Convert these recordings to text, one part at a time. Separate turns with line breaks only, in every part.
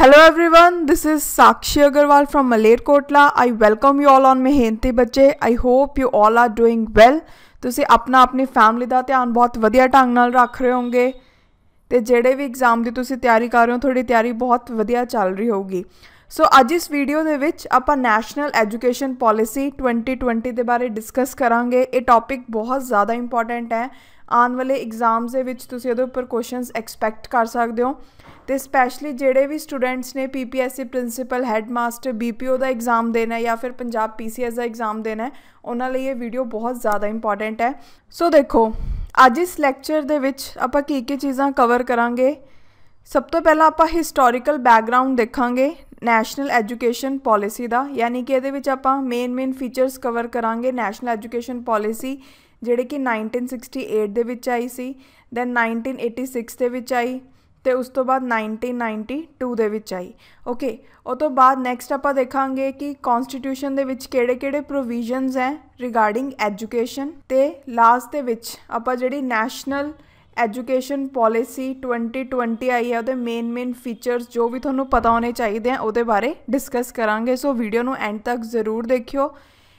Hello everyone, this is Sakshi Agarwal from Malayar Kotla. I welcome you all on Mehente Bache. I hope you all are doing well. ਤੁਸੀਂ ਆਪਣਾ ਆਪਣੀ family ਦਾ ਧਿਆਨ ਬਹੁਤ ਵਧੀਆ ਢੰਗ ਨਾਲ ਰੱਖ ਰਹੇ ਹੋਵੋਗੇ ਤੇ ਜਿਹੜੇ ਵੀ ਐਗਜ਼ਾਮ ਦੀ ਤੁਸੀਂ ਤਿਆਰੀ ਕਰ ਰਹੇ ਹੋ ਤੁਹਾਡੀ ਤਿਆਰੀ ਬਹੁਤ ਵਧੀਆ ਚੱਲ ਰਹੀ ਹੋਊਗੀ ਸੋ ਅੱਜ ਇਸ ਵੀਡੀਓ ਦੇ ਵਿੱਚ ਆਪਾਂ ਨੈਸ਼ਨਲ ਐਜੂਕੇਸ਼ਨ ਪਾਲਿਸੀ 2020 ਦੇ ਬਾਰੇ ਡਿਸਕਸ ਕਰਾਂਗੇ ਇਹ ਟੌਪਿਕ ਬਹੁਤ ਜ਼ਿਆਦਾ ਇੰਪੋਰਟੈਂਟ ਹੈ ਆਉਣ ਵਾਲੇ ਐਗਜ਼ਾਮਸ ਦੇ ਵਿੱਚ ਤੁਸੀਂ ਇਹਦੇ ਉੱਪਰ ਕੁਐਸਚਨਸ ਐਕਸਪੈਕਟ ਕਰ ਸਕਦੇ ਹੋ ਤੇ ਸਪੈਸ਼ਲੀ ਜਿਹੜੇ ਵੀ ਸਟੂਡੈਂਟਸ ਨੇ ਪੀਪੀਐਸਸੀ ਪ੍ਰਿੰਸੀਪਲ ਹੈਡਮਾਸਟਰ ਬੀਪੀਓ ਦਾ ਐਗਜ਼ਾਮ ਦੇਣਾ ਹੈ ਜਾਂ ਫਿਰ ਪੰਜਾਬ ਪੀਸੀਐਸ ਦਾ ਐਗਜ਼ਾਮ ਦੇਣਾ ਹੈ ਉਹਨਾਂ ਲਈ ਇਹ ਵੀਡੀਓ ਬਹੁਤ ਜ਼ਿਆਦਾ ਇੰਪੋਰਟੈਂਟ ਹੈ ਸੋ ਦੇਖੋ ਅੱਜ ਇਸ ਲੈਕਚਰ ਦੇ ਵਿੱਚ ਆਪਾਂ ਕੀ ਕੀ ਚੀਜ਼ਾਂ ਕਵਰ ਕਰਾਂਗੇ ਸਭ ਤੋਂ ਪਹਿਲਾਂ ਆਪਾਂ ਹਿਸਟੋਰੀਕਲ ਬੈਕਗ੍ਰਾਉਂਡ ਦੇਖਾਂਗੇ ਨੈਸ਼ਨਲ ਐਜੂਕੇਸ਼ਨ ਪਾਲਿਸੀ ਦਾ ਯਾਨੀ ਕਿ ਇਹਦੇ ਵਿੱਚ ਆਪਾਂ ਮੇਨ ਮੇਨ ਫੀਚਰਸ ਕਵਰ ਕਰਾਂਗੇ ਨੈਸ਼ਨਲ ਐਜੂਕੇਸ਼ਨ ਪਾਲਿਸੀ ਜਿਹੜੇ ਕਿ 1968 ਦੇ ਵਿੱਚ ਆਈ ਸੀ ਦੈਨ 1986 ਦੇ ਵਿੱਚ ਆਈ ਤੇ ਉਸ ਤੋਂ ਬਾਅਦ 1992 ਦੇ ਵਿੱਚ ਆਈ ਓਕੇ ਉਹ ਤੋਂ ਬਾਅਦ ਨੈਕਸਟ ਆਪਾਂ ਦੇਖਾਂਗੇ ਕਿ ਕਨਸਟੀਟਿਊਸ਼ਨ ਦੇ ਵਿੱਚ ਕਿਹੜੇ-ਕਿਹੜੇ ਪ੍ਰੋਵੀਜ਼ਨਸ ਹੈ ਰਿਗਾਰਡਿੰਗ ਐਜੂਕੇਸ਼ਨ ਤੇ ਲਾਸਟ ਦੇ ਵਿੱਚ ਆਪਾਂ ਜਿਹੜੀ ਨੈਸ਼ਨਲ ਐਜੂਕੇਸ਼ਨ ਪਾਲਿਸੀ 2020 ਆਈ ਹੈ ਉਹਦੇ ਮੇਨ ਮੇਨ ਫੀਚਰਸ ਜੋ ਵੀ ਤੁਹਾਨੂੰ ਪਤਾ ਹੋਣੇ ਚਾਹੀਦੇ ਆ ਉਹਦੇ ਬਾਰੇ ਡਿਸਕਸ ਕਰਾਂਗੇ ਸੋ ਵੀਡੀਓ ਨੂੰ ਐਂਡ ਤੱਕ ਜ਼ਰੂਰ ਦੇਖਿਓ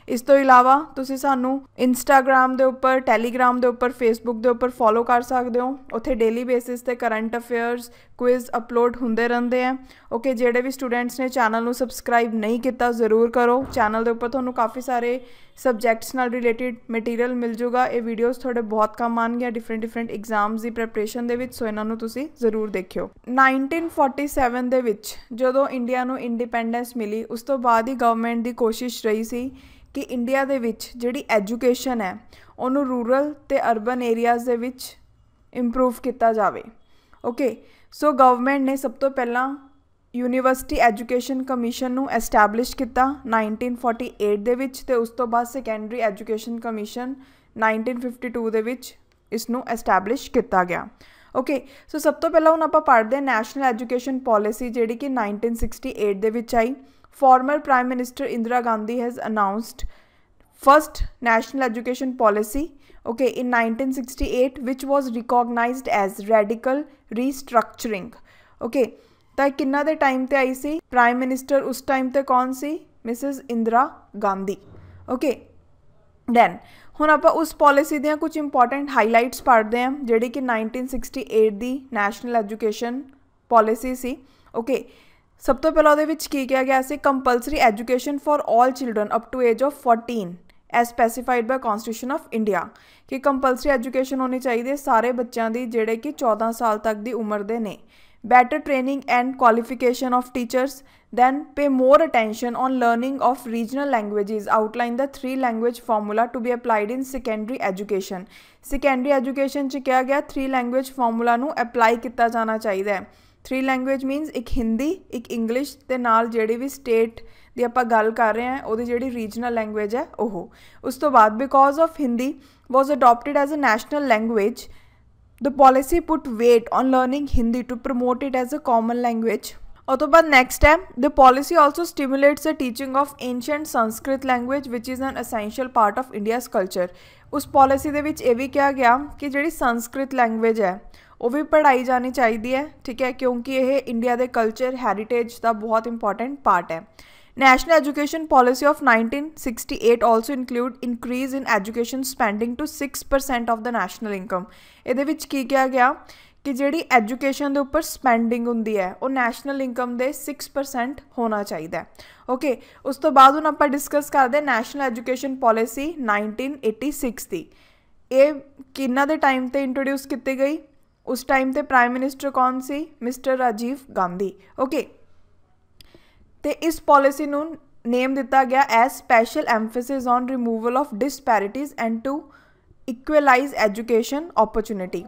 ਇਸ ਤੋਂ ਇਲਾਵਾ ਤੁਸੀਂ ਸਾਨੂੰ ਇੰਸਟਾਗ੍ਰam ਦੇ ਉੱਪਰ ਟੈਲੀਗ੍ਰam ਦੇ ਉੱਪਰ ਫੇਸਬੁੱਕ ਦੇ ਉੱਪਰ ਫੋਲੋ ਕਰ ਸਕਦੇ ਹੋ ਉੱਥੇ ਡੇਲੀ ਬੇਸਿਸ ਤੇ ਕਰੰਟ ਅਫੇਅਰਸ ਕੁਇਜ਼ ਅਪਲੋਡ ਹੁੰਦੇ ਰਹਿੰਦੇ ਆ ਓਕੇ ਜਿਹੜੇ ਵੀ ਸਟੂਡੈਂਟਸ ਨੇ ਚੈਨਲ ਨੂੰ ਸਬਸਕ੍ਰਾਈਬ ਨਹੀਂ ਕੀਤਾ ਜ਼ਰੂਰ ਕਰੋ ਚੈਨਲ ਦੇ ਉੱਪਰ ਤੁਹਾਨੂੰ ਕਾਫੀ ਸਾਰੇ ਸਬਜੈਕਟਸ ਨਾਲ ਰਿਲੇਟਡ ਮਟੀਰੀਅਲ ਮਿਲ ਜੂਗਾ ਇਹ ਵੀਡੀਓਜ਼ ਤੁਹਾਡੇ ਬਹੁਤ ਕੰਮ ਆਣਗੀਆਂ ਡਿਫਰੈਂਟ ਡਿਫਰੈਂਟ ਐਗਜ਼ਾਮਸ ਦੀ ਪ੍ਰੈਪਰੇਸ਼ਨ ਦੇ ਵਿੱਚ ਸੋ ਇਹਨਾਂ ਨੂੰ ਤੁਸੀਂ ਜ਼ਰੂਰ ਦੇਖਿਓ 1947 ਦੇ ਵਿੱਚ ਜਦੋਂ ਇੰਡੀਆ ਨੂੰ ਇੰਡੀਪੈਂਡੈਂਸ ਮਿਲੀ ਉਸ ਤੋਂ ਬਾਅਦ ਹੀ ਗਵਰਨਮੈਂਟ ਦੀ ਕੋਸ਼ਿਸ਼ ਰਹੀ ਸੀ ਕਿ ਇੰਡੀਆ ਦੇ ਵਿੱਚ ਜਿਹੜੀ ਐਜੂਕੇਸ਼ਨ ਹੈ ਉਹਨੂੰ ਰੂਰਲ ਤੇ ਅਰਬਨ ਏਰੀਆਜ਼ ਦੇ ਵਿੱਚ ਇੰਪਰੂਵ ਕੀਤਾ ਜਾਵੇ ਓਕੇ ਸੋ ਗਵਰਨਮੈਂਟ ਨੇ ਸਭ ਤੋਂ ਪਹਿਲਾਂ ਯੂਨੀਵਰਸਿਟੀ ਐਜੂਕੇਸ਼ਨ ਕਮਿਸ਼ਨ ਨੂੰ ਐਸਟੈਬਲਿਸ਼ ਕੀਤਾ 1948 ਦੇ ਵਿੱਚ ਤੇ ਉਸ ਤੋਂ ਬਾਅਦ ਸੈਕੰਡਰੀ ਐਜੂਕੇਸ਼ਨ ਕਮਿਸ਼ਨ 1952 ਦੇ ਵਿੱਚ ਇਸ ਨੂੰ ਐਸਟੈਬਲਿਸ਼ ਕੀਤਾ ਗਿਆ ਓਕੇ ਸੋ ਸਭ ਤੋਂ ਪਹਿਲਾਂ ਹੁਣ ਆਪਾਂ ਪੜ੍ਹਦੇ ਹਾਂ ਨੈਸ਼ਨਲ ਐਜੂਕੇਸ਼ਨ ਪਾਲਿਸੀ ਜਿਹੜੀ ਕਿ 1968 ਦੇ ਵਿੱਚ ਆਈ former Prime Minister Indira Gandhi has announced first national education policy okay in 1968 which was recognized as radical restructuring okay ta kinna de time te aayi si prime minister us time te ਕੌਣ si mrs indira gandhi okay then ਹੁਣ ਆਪਾਂ ਉਸ policy ਦੀਆਂ ਕੁਝ important highlights ਪੜ੍ਹਦੇ ਹਾਂ ਜਿਹੜੀ ਕਿ 1968 ਦੀ ਨੈਸ਼ਨਲ ਐਜੂਕੇਸ਼ਨ ਪਾਲਿਸੀ ਸੀ okay. ਸਭ ਤੋਂ ਪਹਿਲਾਂ ਉਹਦੇ ਵਿੱਚ ਕੀ ਕਿਹਾ ਗਿਆ ਸੀ compulsory education for 올 children up to age of 14 as specified by constitution of India ਕਿ ਕੰਪਲਸਰੀ ਐਜੂਕੇਸ਼ਨ ਹੋਣੀ ਚਾਹੀਦੀ ਹੈ ਸਾਰੇ ਬੱਚਿਆਂ ਦੀ ਜਿਹੜੇ ਕਿ 14 ਸਾਲ ਤੱਕ ਦੀ ਉਮਰ ਦੇ ਨੇ better training and qualification of teachers then pay more attention on learning of regional languages outline the three language formula to be applied in secondary education secondary education ਚ ਕਿਹਾ ਗਿਆ three language formula ਨੂੰ apply ਕੀਤਾ ਜਾਣਾ ਚਾਹੀਦਾ ਹੈ three language means ਇੱਕ ਹਿੰਦੀ ਇੱਕ ਇੰਗਲਿਸ਼ ਤੇ ਨਾਲ ਜਿਹੜੀ ਵੀ ਸਟੇਟ ਦੀ ਆਪਾਂ ਗੱਲ ਕਰ ਰਹੇ ਹਾਂ ਉਹਦੀ ਜਿਹੜੀ ਰੀਜਨਲ ਲੈਂਗੁਏਜ ਹੈ ਉਹ ਉਸ ਤੋਂ ਬਾਅਦ because of Hindi was adopted as a national language the policy put weight on learning Hindi to promote it as a common language और तो बाद नेक्स्ट है the policy also stimulates the teaching of ancient Sanskrit language which is an essential part of India's culture उस policy ਦੇ ਵਿੱਚ ਇਹ ਵੀ ਕਿਹਾ ਗਿਆ ਕਿ ਜਿਹੜੀ ਸੰਸਕ੍ਰਿਤ ਲੈਂਗੁਏਜ ਹੈ ਉਹ ਵੀ ਪੜਾਈ ਜਾਣੀ ਚਾਹੀਦੀ ਹੈ ਠੀਕ ਹੈ ਕਿਉਂਕਿ ਇਹ ਇੰਡੀਆ ਦੇ ਕਲਚਰ ਹੈਰੀਟੇਜ ਦਾ ਬਹੁਤ ਇੰਪੋਰਟੈਂਟ ਪਾਰਟ ਹੈ National Education Policy of 1968 also include increase in education spending to 6% of the national income. ਇਹਦੇ ਵਿੱਚ ਕੀ ਕਿਹਾ ਗਿਆ ਕਿ ਜਿਹੜੀ ਐਜੂਕੇਸ਼ਨ ਦੇ ਉੱਪਰ ਸਪੈਂਡਿੰਗ ਹੁੰਦੀ ਹੈ ਉਹ ਨੈਸ਼ਨਲ ਇਨਕਮ ਦੇ 6% ਹੋਣਾ ਚਾਹੀਦਾ ਓਕੇ ਉਸ ਤੋਂ ਬਾਅਦ ਹੁਣ ਆਪਾਂ ਡਿਸਕਸ ਕਰਦੇ ਨੈਸ਼ਨਲ ਐਜੂਕੇਸ਼ਨ ਪਾਲਿਸੀ 1986 ਦੀ ਇਹ ਕਿੰਨਾ ਦੇ ਟਾਈਮ ਤੇ ਇੰਟਰੋਡਿਊਸ ਕੀਤੀ ਗਈ उस टाइम ਤੇ ਪ੍ਰਾਈਮ ਮਿਨਿਸਟਰ ਕੌਣ ਸੀ ਮਿਸਟਰ ਰਾਜੀਵ ਗਾਂਧੀ ਓਕੇ ਤੇ ਇਸ ਪਾਲਿਸੀ ਨੂੰ ਨੇਮ ਦਿੱਤਾ ਗਿਆ as special emphasis on removal of disparities and to equalize education opportunity.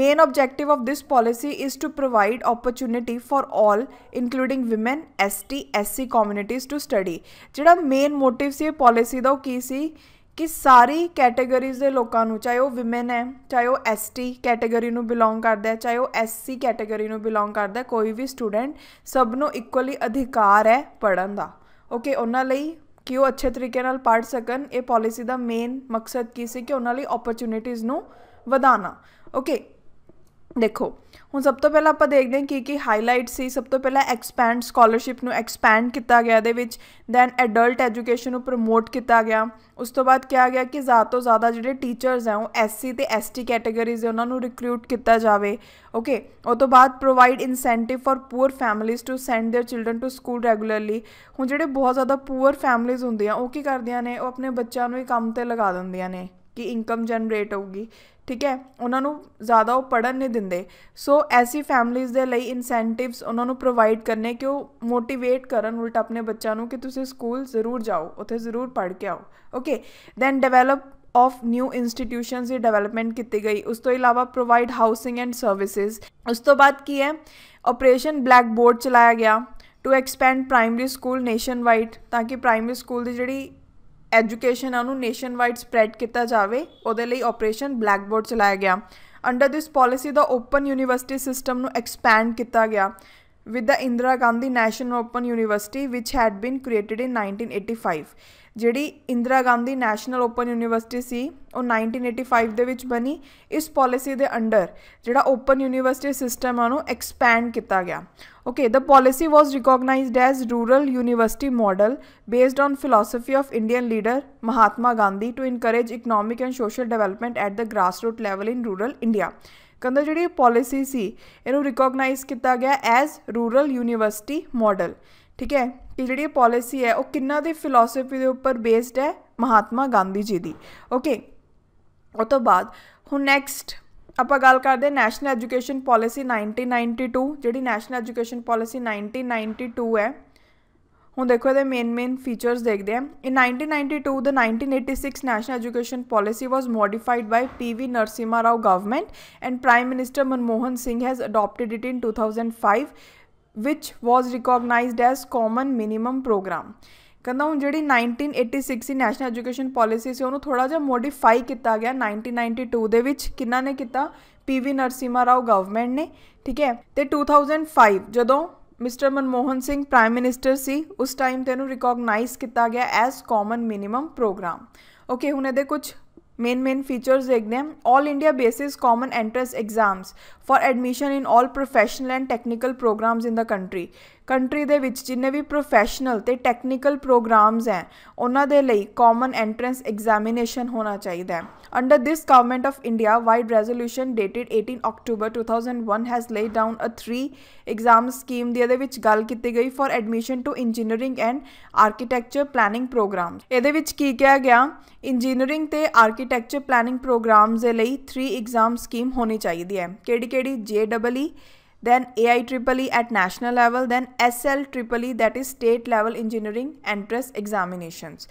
Main objective of this policy is to provide opportunity for all including women ST SC communities to study. ਜਿਹੜਾ main motive ਸੀ policy ਦਾ ਉਹ ਕੀ ਸੀ ਕਿ ਸਾਰੀ categories ਦੇ ਲੋਕਾਂ ਨੂੰ ਚਾਹੇ ਉਹ ਔਮਨ ਹੈ ਚਾਹੇ ਉਹ ਐਸਟੀ ਕੈਟਾਗਰੀ ਨੂੰ ਬਿਲੋਂਗ ਕਰਦਾ ਹੈ ਚਾਹੇ ਉਹ ਐਸਸੀ ਕੈਟਾਗਰੀ ਨੂੰ ਬਿਲੋਂਗ ਕਰਦਾ ਹੈ ਕੋਈ ਵੀ ਸਟੂਡੈਂਟ ਸਭ ਨੂੰ ਇਕੁਅਲੀ ਅਧਿਕਾਰ ਹੈ ਪੜਨ ਦਾ ਓਕੇ ਉਹਨਾਂ ਲਈ ਕਿ ਉਹ ਅੱਛੇ ਤਰੀਕੇ ਨਾਲ ਪੜ ਸਕਣ ਇਹ ਪਾਲਿਸੀ ਦਾ ਮੇਨ ਮਕਸਦ ਕੀ ਸੀ ਕਿ ਉਹਨਾਂ ਲਈ ਓਪਰਚੁਨਿਟੀਆਂ ਨੂੰ ਵਧਾਣਾ ਓਕੇ ਦੇਖੋ ਹੁਣ ਸਭ ਤੋਂ ਪਹਿਲਾਂ ਆਪਾਂ ਦੇਖਦੇ ਹਾਂ ਕੀ ਕੀ ਹਾਈਲਾਈਟ ਸੀ ਸਭ ਤੋਂ ਪਹਿਲਾਂ ਐਕਸਪੈਂਡ ਸਕਾਲਰਸ਼ਿਪ ਨੂੰ ਐਕਸਪੈਂਡ ਕੀਤਾ ਗਿਆ ਦੇ ਵਿੱਚ ਦੈਨ ਐਡਲਟ ਐਜੂਕੇਸ਼ਨ ਨੂੰ ਪ੍ਰੋਮੋਟ ਕੀਤਾ ਗਿਆ ਉਸ ਤੋਂ ਬਾਅਦ ਕਿਹਾ ਗਿਆ ਕਿ ਜ਼ਿਆਦਾ ਤੋਂ ਜ਼ਿਆਦਾ ਜਿਹੜੇ ਟੀਚਰਸ ਆ ਉਹ ਐਸਸੀ ਤੇ ਐਸਟੀ ਕੈਟਾਗਰੀਜ਼ ਦੇ ਉਹਨਾਂ ਨੂੰ ਰਿਕਰੂਟ ਕੀਤਾ ਜਾਵੇ ਓਕੇ ਉਸ ਤੋਂ ਬਾਅਦ provide incentive for poor families to send their children to school regularly ਹੁਣ ਜਿਹੜੇ ਬਹੁਤ ਜ਼ਿਆਦਾ ਪੂਅਰ ਫੈਮਿਲੀਜ਼ ਹੁੰਦੇ ਆ ਉਹ ਕੀ ਕਰਦੀਆਂ ਨੇ ਉਹ ਆਪਣੇ ਬੱਚਿਆਂ ਨੂੰ ਹੀ ਕੰਮ ਤੇ ਲਗਾ ਦਿੰਦੀਆਂ ਨੇ ਕਿ ਇਨਕਮ ਜਨਰੇਟ ਹੋਊਗੀ ठीक है उन्होंने ज़्यादा वो पढ़न नहीं देंगे सो so, ऐसी फैमिलीज़ के लिए इनसेंटिवस उन्होंने प्रोवाइड करने कि मोटिवेट कर उल्टा अपने बच्चों कि तुम स्कूल जरूर जाओ उ जरूर पढ़ के आओ okay then develop of new institution की डिवेलपमेंट की गई उस तो इलावा प्रोवाइड हाउसिंग एंड सर्विसिज उस तो बाद की है ऑपरेशन ब्लैक बोर्ड चलाया गया to expand primary school nation wide ताकि प्राइमरी स्कूल की जी ਐਜੂਕੇਸ਼ਨ ਨੂੰ ਨੇਸ਼ਨ ਵਾਈਡ ਸਪਰੈਡ ਕੀਤਾ ਜਾਵੇ ਉਹਦੇ ਲਈ ਆਪਰੇਸ਼ਨ ਬਲੈਕਬੋਰਡ ਚਲਾਇਆ ਗਿਆ ਅੰਡਰ ਦਿਸ ਪਾਲਿਸੀ ਦਾ ਓਪਨ ਯੂਨੀਵਰਸਿਟੀ ਸਿਸਟਮ ਨੂੰ ਐਕਸਪੈਂਡ ਕੀਤਾ ਗਿਆ with the Indira Gandhi National Open University, which had been created in 1985. ਜਿਹੜੀ Indira Gandhi national open university ਸੀ ਉਹ 1985 ਦੇ ਵਿੱਚ ਬਣੀ ਇਸ ਪਾਲਿਸੀ ਦੇ ਅੰਡਰ ਜਿਹੜਾ ਓਪਨ ਯੂਨੀਵਰਸਿਟੀ ਸਿਸਟਮ ਆ ਉਹਨੂੰ ਐਕਸਪੈਂਡ ਕੀਤਾ ਗਿਆ okay the policy was recognized as rural university model based on philosophy of Indian leader Mahatma Gandhi to encourage economic and social development at the grass root level in rural India ਕਹਿੰਦਾ ਜਿਹੜੀ policy ਸੀ ਇਹਨੂੰ recognize ਕੀਤਾ ਗਿਆ as rural university model ਠੀਕ ਹੈ ਕਿ ਜਿਹੜੀ policy ਹੈ ਉਹ ਕਿੰਨਾ ਦੀ ਫਿਲਾਸਫੀ ਦੇ ਉੱਪਰ ਬੇਸਡ ਹੈ ਮਹਾਤਮਾ ਗਾਂਧੀ ਜੀ ਦੀ ਓਕੇ ਉਹ ਤੋਂ ਬਾਅਦ ਹੁਣ ਨੈਕਸਟ ਆਪਾਂ ਗੱਲ ਕਰਦੇ ਨੈਸ਼ਨਲ ਐਜੂਕੇਸ਼ਨ ਪਾਲਿਸੀ 1992 ਜਿਹੜੀ ਨੈਸ਼ਨਲ ਐਜੂਕੇਸ਼ਨ ਪਾਲਿਸੀ 1992 ਹੈ ਹੁਣ ਦੇਖੋ ਇਹਦੇ ਮੇਨ ਮੇਨ ਫੀਚਰਸ ਦੇਖਦੇ ਆ in 1992 the 1986 national education policy was modified by PV Narasimha Rao government and prime minister Manmohan Singh has adapted it in 2005 which was recognized as common minimum program ਕਹਿੰਦਾ ਹੁਣ ਜਿਹੜੀ 1986 ਦੀ ਨੈਸ਼ਨਲ ਐਜੂਕੇਸ਼ਨ ਪਾਲਿਸੀ ਸੀ ਉਹਨੂੰ ਥੋੜਾ ਜਿਹਾ ਮੋਡੀਫਾਈ ਕੀਤਾ ਗਿਆ 1992 ਦੇ ਵਿੱਚ ਕਿੰਨਾ ਨੇ ਕੀਤਾ ਪੀਵੀ ਨਰਸੀਮਾ ਰਾਓ ਗਵਰਨਮੈਂਟ ਨੇ ਠੀਕ ਹੈ ਤੇ 2005 ਜਦੋਂ mister Manmohan Singh prime minister ਸੀ ਉਸ ਟਾਈਮ ਤੇ ਇਹਨੂੰ ਰਿਕਗਨਾਈਜ਼ ਕੀਤਾ ਗਿਆ as common minimum program okay ਹੁਣ ਇਹਦੇ ਕੁਝ Main main features dekhne All India basis common entrance exams for admission in all professional and technical programs in the country. Country ਦੇ ਵਿੱਚ ਜਿੰਨੇ ਵੀ ਪ੍ਰੋਫੈਸ਼ਨਲ ਤੇ ਟੈਕਨੀਕਲ ਪ੍ਰੋਗਰਾਮਸ ਹੈ ਉਹਨਾਂ ਦੇ ਲਈ ਕਾਮਨ ਐਂਟਰੈਂਸ ਐਗਜ਼ਾਮੀਨੇਸ਼ਨ ਹੋਣਾ ਚਾਹੀਦਾ ਹੈ under this government of India vide resolution dated 18 October 2001 has laid down a 3 exam scheme ਦੀ ਇਹਦੇ ਵਿੱਚ ਗੱਲ ਕੀਤੀ ਗਈ for admission to engineering and architecture planning program ਇਹਦੇ ਵਿੱਚ ਕੀ ਕਿਹਾ ਗਿਆ ਇੰਜੀਨੀਅਰਿੰਗ ਤੇ ਆਰਕੀਟੈਕਚਰ ਪਲੈਨਿੰਗ ਪ੍ਰੋਗਰਾਮਸ ਦੇ ਲਈ 3 ਐਗਜ਼ਾਮ ਸਕੀਮ ਹੋਣੀ ਚਾਹੀਦੀ ਹੈ ਕਿਹੜੀ ਕਿਹੜੀ JEE then AI Triple E at national level, then SL Triple E that is state level engineering entrance examinations.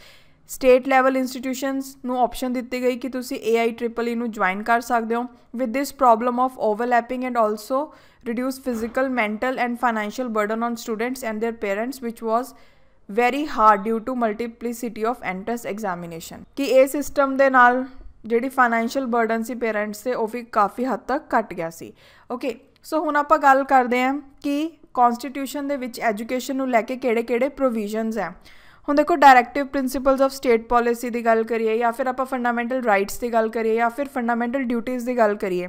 State level institutions ਨੂੰ ਆਪਸ਼ਨ ਦਿੱਤੀ ਗਈ ਕਿ ਤੁਸੀਂ AI ਟ੍ਰਿਪਲ ਈ ਨੂੰ ਜੁਆਇਨ ਕਰ ਸਕਦੇ ਹੋ with this problem of overlapping and also reduce physical mental and financial burden on students and their parents which was very hard due to multiplicity of entrance examination ਕਿ ਇਹ system ਦੇ ਨਾਲ ਜਿਹੜੀ financial burden ਸੀ parents ਤੇ ਉਹ ਵੀ ਕਾਫੀ ਹੱਦ ਤੱਕ ਘਟ ਗਿਆ ਸੀ ਓਕੇ ਸੋ ਹੁਣ ਆਪਾਂ ਗੱਲ ਕਰਦੇ ਹਾਂ ਕਿ ਕਨਸਟੀਟਿਊਸ਼ਨ ਦੇ ਵਿੱਚ ਐਜੂਕੇਸ਼ਨ ਨੂੰ ਲੈ ਕੇ ਕਿਹੜੇ-ਕਿਹੜੇ ਪ੍ਰੋਵੀਜ਼ਨਸ ਆ ਹੁਣ ਦੇਖੋ directive principles of state policy ਦੀ ਗੱਲ ਕਰੀਏ ਜਾਂ ਫਿਰ ਆਪਾਂ ਫੰਡਾਮੈਂਟਲ ਰਾਈਟਸ ਦੀ ਗੱਲ ਕਰੀਏ ਜਾਂ ਫਿਰ ਫੰਡਾਮੈਂਟਲ ਡਿਊਟੀਆਂ ਦੀ ਗੱਲ ਕਰੀਏ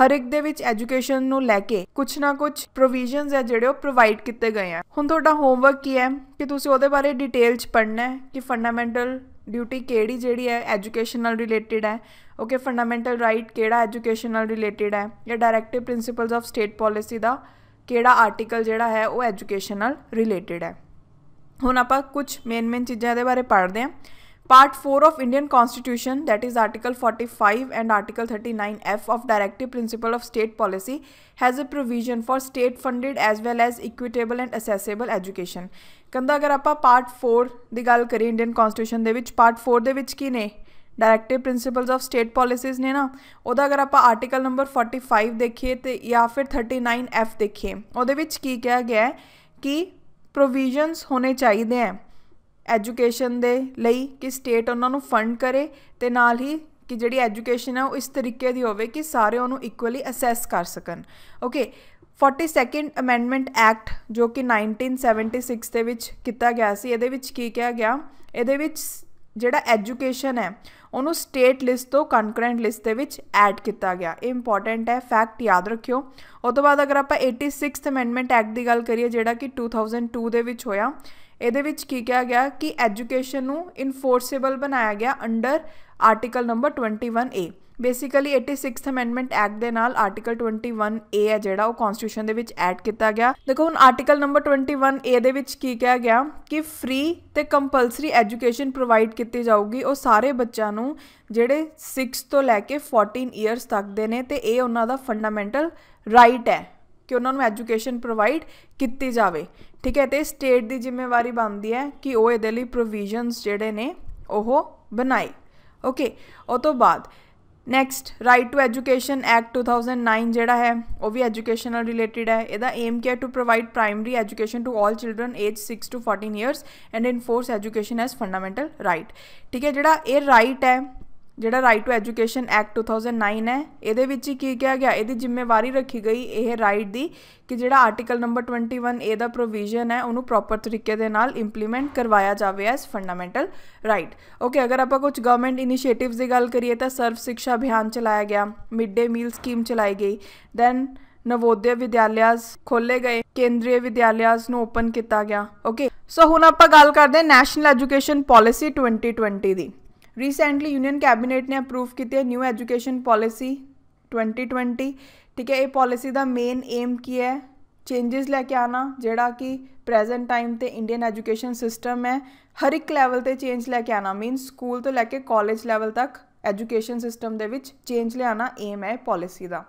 ਹਰ ਇੱਕ ਦੇ ਵਿੱਚ ਐਜੂਕੇਸ਼ਨ ਨੂੰ ਲੈ ਕੇ ਕੁਝ ਨਾ ਕੁਝ ਪ੍ਰੋਵੀਜ਼ਨਸ ਆ ਜਿਹੜੇ ਉਹ ਪ੍ਰੋਵਾਈਡ ਕੀਤੇ ਗਏ ਆ ਹੁਣ ਤੁਹਾਡਾ ਹੋਮਵਰਕ ਕੀ ਹੈ ਕਿ ਤੁਸੀਂ ਉਹਦੇ ਬਾਰੇ ਡਿਟੇਲ ਚ ਪੜ੍ਹਨਾ ਹੈ ਕਿ ਫੰਡਾਮੈਂਟਲ ਡਿਊਟੀ ਕਿਹੜੀ ਜਿਹੜੀ ਹੈ ਐਜੂਕੇਸ਼ਨਲ ਰਿਲੇਟਡ ਹੈ ਓਕੇ ਫੰਡਾਮੈਂਟਲ ਰਾਈਟ ਕਿਹੜਾ ਐਜੂਕੇਸ਼ਨਲ ਰਿਲੇਟਡ ਹੈ ਜਾਂ directive principles of state policy ਦਾ ਕਿਹੜਾ ਆਰਟੀਕਲ ਜਿਹੜਾ ਹੈ ਉਹ ਐਜੂਕੇਸ਼ਨਲ ਰਿਲੇਟਡ ਹੈ ਹੁਣ ਆਪਾਂ ਕੁਝ ਮੇਨ ਮੇਨ ਚੀਜ਼ਾਂ ਦੇ ਬਾਰੇ ਪੜ੍ਹਦੇ ਹਾਂ part 4 of Indian constitution that is article 45 and article 39F of directive principle of state policy has a provision for state funded as well as equitable and accessible education ਕਹਿੰਦਾ ਅਗਰ ਆਪਾਂ part 4 ਦੀ ਗੱਲ ਕਰੀਏ ਇੰਡੀਅਨ ਕਨਸਟੀਟਿਊਸ਼ਨ ਦੇ ਵਿੱਚ part 4 ਦੇ ਵਿੱਚ ਕੀ ਨੇ directive principles of state policies ਨੇ ਨਾ ਉਹਦਾ ਅਗਰ ਆਪਾਂ ਆਰਟੀਕਲ ਨੰਬਰ 45 ਦੇਖੀਏ ਤੇ ਜਾਂ ਫਿਰ 39 ਐਫ ਦੇਖੀਏ ਉਹਦੇ ਵਿੱਚ ਕੀ ਕਿਹਾ ਗਿਆ ਹੈ ਕਿ ਪ੍ਰੋਵੀਜ਼ਨਸ ਹੋਣੇ ਚਾਹੀਦੇ ਆ ਐਜੂਕੇਸ਼ਨ ਦੇ ਲਈ ਕਿ ਸਟੇਟ ਉਹਨਾਂ ਨੂੰ ਫੰਡ ਕਰੇ ਤੇ ਨਾਲ ਹੀ ਕਿ ਜਿਹੜੀ ਐਜੂਕੇਸ਼ਨ ਆ ਉਹ ਇਸ ਤਰੀਕੇ ਦੀ ਹੋਵੇ ਕਿ ਸਾਰੇ ਉਹਨੂੰ ਇਕੁਅਲੀ ਅਸੈਸ ਕਰ ਸਕਣ okay forty second amendment act ਜੋ ਕਿ 1976 ਦੇ ਵਿੱਚ ਕੀਤਾ ਗਿਆ ਸੀ ਇਹਦੇ ਵਿੱਚ ਕੀ ਕਿਹਾ ਗਿਆ ਇਹਦੇ ਵਿੱਚ ਜਿਹੜਾ ਐਜੂਕੇਸ਼ਨ ਹੈ ਉਹਨੂੰ ਸਟੇਟ ਲਿਸਟ ਤੋਂ ਕੰਕਰੈਂਟ ਲਿਸਟ ਦੇ ਵਿੱਚ ਐਡ ਕੀਤਾ ਗਿਆ ਇਹ ਇੰਪੋਰਟੈਂਟ ਹੈ ਫੈਕਟ ਯਾਦ ਰੱਖਿਓ ਉਸ ਤੋਂ ਬਾਅਦ ਅਗਰ ਆਪਾਂ 86th ਅਮੈਂਡਮੈਂਟ ਐਕਟ ਦੀ ਗੱਲ ਕਰੀਏ ਜਿਹੜਾ ਕਿ 2002 ਦੇ ਵਿੱਚ ਹੋਇਆ ਇਹਦੇ ਵਿੱਚ ਕੀ ਕਿਹਾ ਗਿਆ ਕਿ ਐਜੂਕੇਸ਼ਨ ਨੂੰ ਇਨਫੋਰਸੇਬਲ ਬਣਾਇਆ ਗਿਆ under article number 21A basically 86th amendment act ਦੇ ਨਾਲ ਆਰਟੀਕਲ 21 ਏ ਹੈ ਜਿਹੜਾ ਉਹ ਕਨਸਟੀਟਿਊਸ਼ਨ ਦੇ ਵਿੱਚ ਐਡ ਕੀਤਾ ਗਿਆ ਦੇਖੋ ਹੁਣ ਆਰਟੀਕਲ ਨੰਬਰ 21 ਏ ਦੇ ਵਿੱਚ ਕੀ ਕਿਹਾ ਗਿਆ ਕਿ ਫ੍ਰੀ ਤੇ ਕੰਪਲਸਰੀ ਐਜੂਕੇਸ਼ਨ ਪ੍ਰੋਵਾਈਡ ਕੀਤੀ ਜਾਊਗੀ ਉਹ ਸਾਰੇ ਬੱਚਿਆਂ ਨੂੰ ਜਿਹੜੇ 6 ਤੋਂ ਲੈ ਕੇ 14 ਇਅਰਸ ਤੱਕ ਦੇ ਨੇ ਤੇ ਇਹ ਉਹਨਾਂ ਦਾ ਫੰਡਾਮੈਂਟਲ ਰਾਈਟ ਹੈ ਕਿ ਉਹਨਾਂ ਨੂੰ ਐਜੂਕੇਸ਼ਨ ਪ੍ਰੋਵਾਈਡ ਕੀਤੀ ਜਾਵੇ ਠੀਕ ਹੈ ਤੇ ਸਟੇਟ ਦੀ ਜ਼ਿੰਮੇਵਾਰੀ ਬਣਦੀ ਹੈ ਕਿ ਉਹ ਇਹਦੇ ਲਈ ਪ੍ਰੋਵੀਜ਼ਨਸ ਜਿਹੜੇ ਨੇ ਉਹ ਬਣਾਏ ਓਕੇ ਉਹ ਤੋਂ ਬਾਅਦ next right to education act 2009 ਜਿਹੜਾ ਹੈ ਉਹ ਵੀ ਐਜੂਕੇਸ਼ਨ ਨਾਲ ਰਿਲੇਟਡ ਹੈ ਇਹਦਾ ਏਮ ਕੀ ਹੈ to provide primary education to all children age 6 to 14 years and enforce education as fundamental right ਠੀਕ ਹੈ ਜਿਹੜਾ ਇਹ ਰਾਈਟ ਹੈ ਜਿਹੜਾ ਰਾਈਟ ਟੂ ਐਜੂਕੇਸ਼ਨ ਐਕਟ 2009 ਹੈ ਇਹਦੇ ਵਿੱਚ ਹੀ ਕੀ ਕਿਹਾ ਗਿਆ ਇਹਦੀ ਜ਼ਿੰਮੇਵਾਰੀ ਰੱਖੀ ਗਈ ਇਹ ਰਾਈਟ ਦੀ ਕਿ ਜਿਹੜਾ ਆਰਟੀਕਲ ਨੰਬਰ 21 ਏ ਦਾ ਪ੍ਰੋਵੀਜ਼ਨ ਹੈ ਉਹਨੂੰ ਪ੍ਰੋਪਰ ਤਰੀਕੇ ਦੇ ਨਾਲ ਇੰਪਲੀਮੈਂਟ ਕਰਵਾਇਆ ਜਾਵੇ ਐਸ ਫੰਡਾਮੈਂਟਲ ਰਾਈਟ ਓਕੇ ਅਗਰ ਆਪਾਂ ਕੁਝ ਗਵਰਨਮੈਂਟ ਇਨੀਸ਼ੀਏਟਿਵਸ ਦੀ ਗੱਲ ਕਰੀਏ ਤਾਂ ਸਰਵ ਸਿੱਖਿਆ ਅਭਿਆਨ ਚਲਾਇਆ ਗਿਆ ਮਿਡ ਡੇ ਮੀਲ ਸਕੀਮ ਚਲਾਈ ਗਈ ਦੈਨ ਨਵੋਦਿਆ ਵਿਦਿਆਲਿਆਸ ਖੋਲੇ ਗਏ ਕੇਂਦਰੀ ਵਿਦਿਆਲਿਆਸ ਨੂੰ ਓਪਨ ਕੀਤਾ ਗਿਆ ਓਕੇ ਸੋ ਹੁਣ ਆਪਾਂ ਗੱਲ ਕਰਦੇ ਨੈਸ਼ਨਲ ਐਜੂਕੇਸ਼ਨ ਪਾਲਿਸੀ 2020 ਦੀ रिसेंटली यूनियन कैबिनेट ने अप्रूव की थी न्यू एजुकेशन पॉलिसी 2020 ठीक है ये पॉलिसी का मेन एम की है ਚੇਂਜਸ ਲੈ ਕੇ ਆਣਾ ਜਿਹੜਾ ਕਿ ਪ੍ਰੈਜ਼ੈਂਟ ਟਾਈਮ ਤੇ ਇੰਡੀਅਨ ਐਜੂਕੇਸ਼ਨ ਸਿਸਟਮ ਹੈ ਹਰ ਇੱਕ ਲੈਵਲ ਤੇ ਚੇਂਜ ਲੈ ਕੇ ਆਣਾ ਮੀਨ ਸਕੂਲ ਤੋਂ ਲੈ ਕੇ ਕਾਲਜ ਲੈਵਲ ਤੱਕ ਐਜੂਕੇਸ਼ਨ ਸਿਸਟਮ ਦੇ ਵਿੱਚ ਚੇਂਜ ਲਿਆਣਾ ਏਮ ਹੈ ਪਾਲਿਸੀ ਦਾ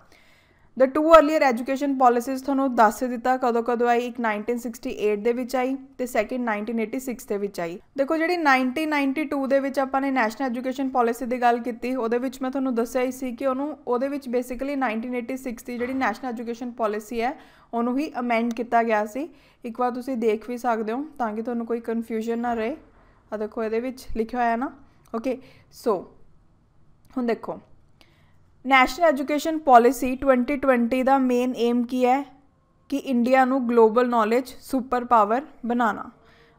the two earlier education policies ਤੁਹਾਨੂੰ ਦੱਸ ਦਿੱਤਾ ਕਦੋਂ ਕਦੋਂ ਆਈ ਇੱਕ 1968 ਦੇ ਵਿੱਚ ਆਈ ਤੇ ਸੈਕਿੰਡ 1986 ਦੇ ਵਿੱਚ ਆਈ ਦੇਖੋ ਜਿਹੜੀ 1992 ਦੇ ਵਿੱਚ ਆਪਾਂ ਨੇ ਨੈਸ਼ਨਲ ਐਜੂਕੇਸ਼ਨ ਪਾਲਿਸੀ ਦੀ ਗੱਲ ਕੀਤੀ ਉਹਦੇ ਵਿੱਚ ਮੈਂ ਤੁਹਾਨੂੰ ਦੱਸਿਆ ਹੀ ਸੀ ਕਿ ਉਹਨੂੰ ਉਹਦੇ ਵਿੱਚ ਬੇਸਿਕਲੀ 1986 ਦੀ ਜਿਹੜੀ ਨੈਸ਼ਨਲ ਐਜੂਕੇਸ਼ਨ ਪਾਲਿਸੀ ਹੈ ਉਹਨੂੰ ਹੀ ਅਮੈਂਡ ਕੀਤਾ ਗਿਆ ਸੀ ਇੱਕ ਵਾਰ ਤੁਸੀਂ ਦੇਖ ਵੀ ਸਕਦੇ ਹੋ ਤਾਂ ਕਿ ਤੁਹਾਨੂੰ ਕੋਈ ਕਨਫਿਊਜ਼ਨ ਨਾ ਰਹੇ ਆ ਦੇਖੋ ਇਹਦੇ ਵਿੱਚ ਲਿਖਿਆ ਹੋਇਆ ਨਾ ਓਕੇ ਸੋ ਹੁਣ ਦੇਖੋ ਨੈਸ਼ਨਲ ਐਜੂਕੇਸ਼ਨ ਪਾਲਿਸੀ 2020 ਦਾ ਮੇਨ ਏਮ ਕੀ ਹੈ ਕਿ ਇੰਡੀਆ ਨੂੰ ਗਲੋਬਲ ਨੌਲੇਜ ਸੁਪਰ ਪਾਵਰ ਬਣਾਉਣਾ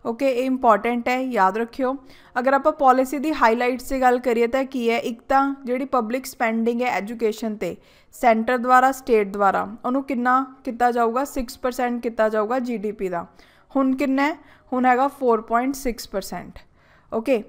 ਓਕੇ ਇਹ ਇੰਪੋਰਟੈਂਟ ਹੈ ਯਾਦ ਰੱਖਿਓ ਅਗਰ ਆਪਾਂ ਪਾਲਿਸੀ ਦੀ ਹਾਈਲਾਈਟਸ ਦੀ ਗੱਲ ਕਰੀਏ ਤਾਂ ਕੀ ਹੈ ਇੱਕ ਤਾਂ ਜਿਹੜੀ ਪਬਲਿਕ ਸਪੈਂਡਿੰਗ ਹੈ ਐਜੂਕੇਸ਼ਨ ਤੇ ਸੈਂਟਰ ਦੁਆਰਾ ਸਟੇਟ ਦੁਆਰਾ ਉਹਨੂੰ ਕਿੰਨਾ ਕੀਤਾ ਜਾਊਗਾ 6% ਕੀਤਾ ਜਾਊਗਾ ਜੀਡੀਪੀ ਦਾ ਹੁਣ ਕਿੰਨਾ ਹੈ ਹੁਣ ਹੈਗਾ 4.6% ਓਕੇ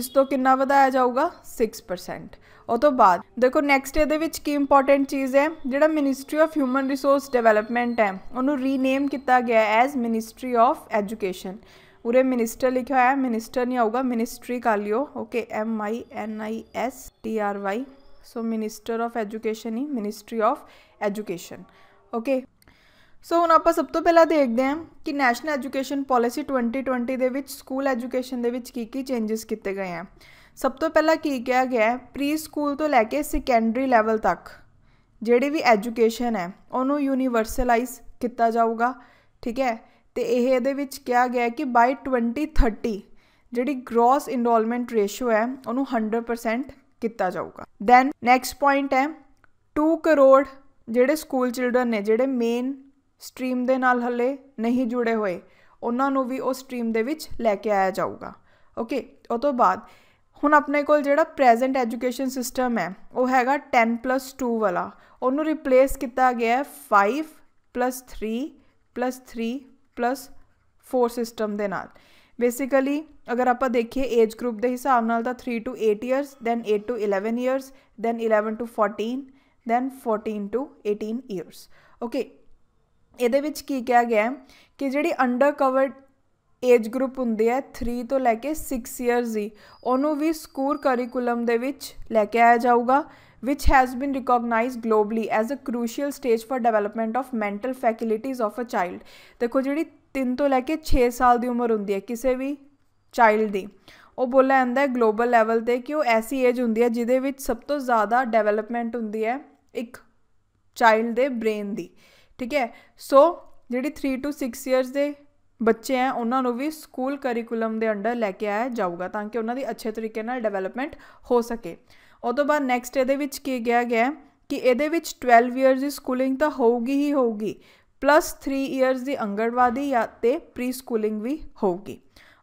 ਇਸ ਤੋਂ ਕਿੰਨਾ ਵਧਾਇਆ ਜਾਊਗਾ 6% ਉਹ ਤੋਂ ਬਾਅਦ ਦੇਖੋ ਨੈਕਸਟ ਇਹਦੇ ਵਿੱਚ ਕੀ ਇੰਪੋਰਟੈਂਟ ਚੀਜ਼ ਹੈ ਜਿਹੜਾ ministry of human resource development ਹੈ ਉਹਨੂੰ ਰੀਨੇਮ ਕੀਤਾ ਗਿਆ ਐਜ਼ ਮਿਨਿਸਟਰੀ ਆਫ ਐਜੂਕੇਸ਼ਨ पूरे मिनिस्टर लिखा है मिनिस्टर नहीं होगा मिनिस्ट्री का लियो okay M I N I S T R Y so minister of education ही ministry of education okay so ਹੁਣ ਆਪਾਂ ਸਭ ਤੋਂ ਪਹਿਲਾਂ ਦੇਖਦੇ ਹਾਂ ਕਿ ਨੈਸ਼ਨਲ ਐਜੂਕੇਸ਼ਨ ਪਾਲਿਸੀ 2020 ਦੇ ਵਿੱਚ ਸਕੂਲ ਐਜੂਕੇਸ਼ਨ ਦੇ ਵਿੱਚ ਕੀ ਕੀ ਚੇਂਜਸ ਕੀਤੇ ਗਏ ਆ ਸਭ ਤੋਂ ਪਹਿਲਾਂ ਕੀ ਕਿਹਾ ਗਿਆ ਪ੍ਰੀ ਸਕੂਲ ਤੋਂ ਲੈ ਕੇ ਸੈਕੰਡਰੀ ਲੈਵਲ ਤੱਕ ਜਿਹੜੀ ਵੀ ਐਜੂਕੇਸ਼ਨ ਹੈ ਉਹਨੂੰ ਯੂਨੀਵਰਸਲਾਈਜ਼ ਕੀਤਾ ਜਾਊਗਾ ਠੀਕ ਹੈ ਤੇ ਇਹ ਇਹਦੇ ਵਿੱਚ ਕਿਹਾ ਗਿਆ ਕਿ ਬਾਈ 2030 ਜਿਹੜੀ ਗ੍ਰੋਸ ਇਨਰੋਲਮੈਂਟ ਰੇਸ਼ੋ ਹੈ ਉਹਨੂੰ 100% ਕੀਤਾ ਜਾਊਗਾ ਦੈਨ ਨੈਕਸਟ ਪੁਆਇੰਟ ਹੈ 2 ਕਰੋੜ ਜਿਹੜੇ ਸਕੂਲ ਚਿਲड्रन ਨੇ ਜਿਹੜੇ ਮੇਨ ਸਟ੍ਰੀਮ ਦੇ ਨਾਲ ਹਲੇ ਨਹੀਂ ਜੁੜੇ ਹੋਏ ਉਹਨਾਂ ਨੂੰ ਵੀ ਉਸ ਸਟ੍ਰੀਮ ਦੇ ਵਿੱਚ ਲੈ ਕੇ ਆਇਆ ਜਾਊਗਾ ਓਕੇ ਉਸ ਤੋਂ ਬਾਅਦ हूँ अपने को जो प्रेजेंट एजुकेशन सिस्टम है वह हैगा टेन प्लस टू वाला उन्होंने रिप्लेस किया गया है five plus three plus three plus four system के नाल बेसिकली अगर आप देखिए एज ग्रुप के हिसाब न तो three to eight years then eight to eleven years then eleven to fourteen then fourteen to eighteen years okay ये कह गया कि जी अंडर अंडरकवर्ड ਏਜ ਗਰੁੱਪ ਹੁੰਦੇ ਆ 3 ਤੋਂ ਲੈ ਕੇ 6 ਇਅਰਸ ਦੀ ਉਹਨੂੰ ਵੀ ਸਕੂਲ ਕਰਿਕੂਲਮ ਦੇ ਵਿੱਚ ਲੈ ਕੇ ਆਇਆ ਜਾਊਗਾ which has been recognized globally as a crucial stage for development of mental faculties of a child ਦੇਖੋ ਜਿਹੜੀ 3 ਤੋਂ ਲੈ ਕੇ 6 ਸਾਲ ਦੀ ਉਮਰ ਹੁੰਦੀ ਹੈ ਕਿਸੇ ਵੀ ਚਾਈਲਡ ਦੀ ਉਹ ਬੋਲਿਆ ਜਾਂਦਾ ਹੈ ਗਲੋਬਲ ਲੈਵਲ ਤੇ ਕਿ ਉਹ ਐਸੀ ਏਜ ਹੁੰਦੀ ਹੈ ਜਿਹਦੇ ਵਿੱਚ ਸਭ ਤੋਂ ਜ਼ਿਆਦਾ ਡਿਵੈਲਪਮੈਂਟ ਹੁੰਦੀ ਹੈ ਇੱਕ ਚਾਈਲਡ ਦੇ ਬ੍ਰੇਨ ਦੀ ਠੀਕ ਹੈ ਸੋ ਜਿਹੜੀ 3 ਟੂ 6 ਇਅਰਸ ਦੇ ਬੱਚੇ ਆ ਉਹਨਾਂ ਨੂੰ ਵੀ ਸਕੂਲ ਕਰਿਕੂਲਮ ਦੇ ਅੰਡਰ ਲੈ ਕੇ ਆਇਆ ਜਾਊਗਾ ਤਾਂ ਕਿ ਉਹਨਾਂ ਦੀ ਅੱਛੇ ਤਰੀਕੇ ਨਾਲ ਡਿਵੈਲਪਮੈਂਟ ਹੋ ਸਕੇ ਉਸ ਤੋਂ ਬਾਅਦ ਨੈਕਸਟ ਇਹਦੇ ਵਿੱਚ ਕੀ ਗਿਆ ਗਿਆ ਕਿ ਇਹਦੇ ਵਿੱਚ 12 ਇਅਰਸ ਦੀ ਸਕੂਲਿੰਗ ਤਾਂ ਹੋਊਗੀ ਹੀ ਹੋਊਗੀ ਪਲੱਸ 3 ਇਅਰਸ ਦੀ ਅੰਗਣਵਾੜੀ ਜਾਂ ਤੇ ਪ੍ਰੀ ਸਕੂਲਿੰਗ ਵੀ ਹੋਊਗੀ